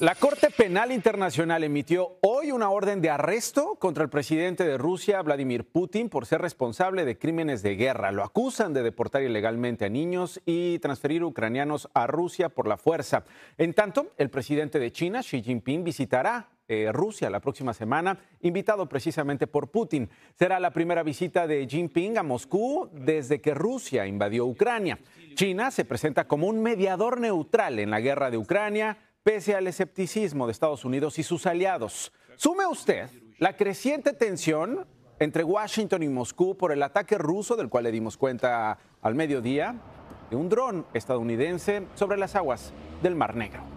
La Corte Penal Internacional emitió hoy una orden de arresto contra el presidente de Rusia, Vladimir Putin, por ser responsable de crímenes de guerra. Lo acusan de deportar ilegalmente a niños y transferir ucranianos a Rusia por la fuerza. En tanto, el presidente de China, Xi Jinping, visitará eh, Rusia la próxima semana, invitado precisamente por Putin. Será la primera visita de Jinping a Moscú desde que Rusia invadió Ucrania. China se presenta como un mediador neutral en la guerra de Ucrania pese al escepticismo de Estados Unidos y sus aliados. Sume usted la creciente tensión entre Washington y Moscú por el ataque ruso del cual le dimos cuenta al mediodía de un dron estadounidense sobre las aguas del Mar Negro.